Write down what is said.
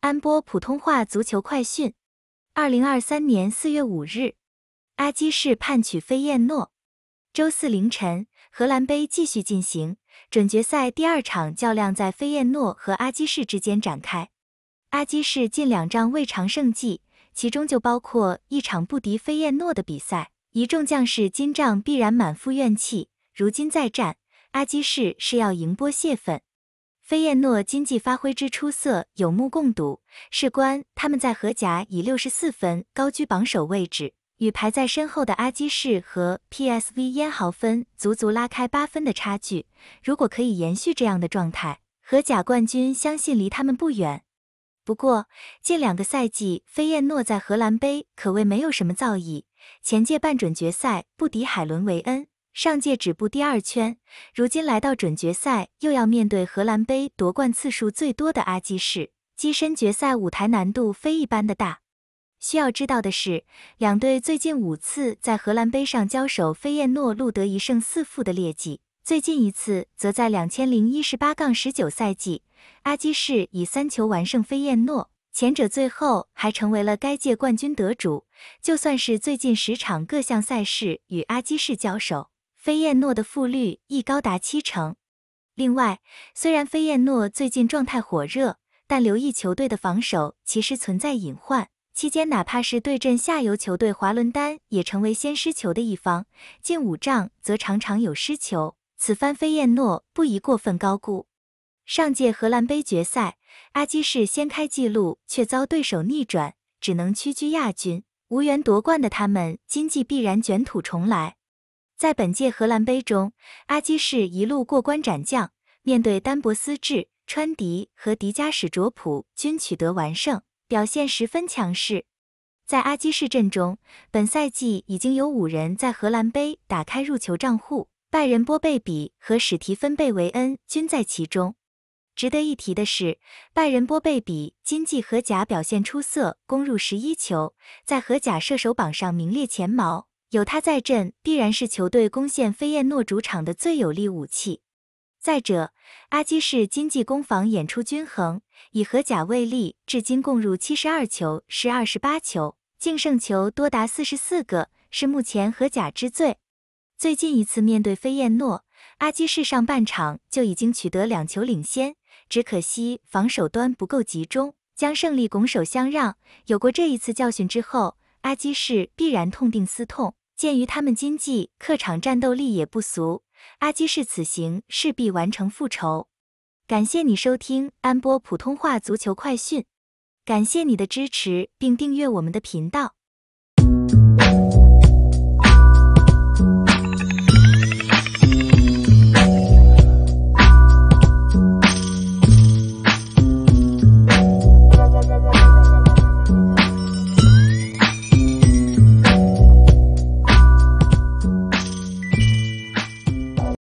安波普通话足球快讯：二零二三年四月五日，阿基士判取菲燕诺。周四凌晨，荷兰杯继续进行，准决赛第二场较量在菲燕诺和阿基士之间展开。阿基士近两仗未尝胜绩，其中就包括一场不敌飞燕诺的比赛。一众将士今仗必然满腹怨气，如今再战，阿基士是要赢波泄愤。飞燕诺经济发挥之出色，有目共睹。事关他们在荷甲以六十四分高居榜首位置，与排在身后的阿基士和 PSV 埃豪芬足足拉开八分的差距。如果可以延续这样的状态，荷甲冠军相信离他们不远。不过，近两个赛季菲燕诺在荷兰杯可谓没有什么造诣，前届半准决赛不敌海伦维恩。上届止步第二圈，如今来到准决赛，又要面对荷兰杯夺冠次数最多的阿基士，跻身决赛舞台难度非一般的大。需要知道的是，两队最近五次在荷兰杯上交手，飞燕诺录得一胜四负的劣迹，最近一次则在两千零一十八杠十九赛季，阿基士以三球完胜飞燕诺，前者最后还成为了该届冠军得主。就算是最近十场各项赛事与阿基士交手，菲燕诺的复率亦高达七成。另外，虽然菲燕诺最近状态火热，但留意球队的防守其实存在隐患。期间，哪怕是对阵下游球队华伦丹，也成为先失球的一方。近五仗则常常有失球，此番飞燕诺不宜过分高估。上届荷兰杯决赛，阿基士先开纪录，却遭对手逆转，只能屈居亚军，无缘夺冠的他们，今季必然卷土重来。在本届荷兰杯中，阿基士一路过关斩将，面对丹伯斯治、川迪和迪加史卓普均取得完胜，表现十分强势。在阿基士阵中，本赛季已经有五人在荷兰杯打开入球账户，拜仁波贝比和史提芬贝维恩均在其中。值得一提的是，拜仁波贝比今季荷甲表现出色，攻入十一球，在荷甲射手榜上名列前茅。有他在阵，必然是球队攻陷飞燕诺主场的最有力武器。再者，阿基士经济攻防演出均衡，以荷甲为例，至今共入七十二球失二十八球，净胜球多达四十四个，是目前荷甲之最。最近一次面对飞燕诺，阿基士上半场就已经取得两球领先，只可惜防守端不够集中，将胜利拱手相让。有过这一次教训之后，阿基士必然痛定思痛。鉴于他们今季客场战斗力也不俗，阿基士此行势必完成复仇。感谢你收听安波普通话足球快讯，感谢你的支持并订阅我们的频道。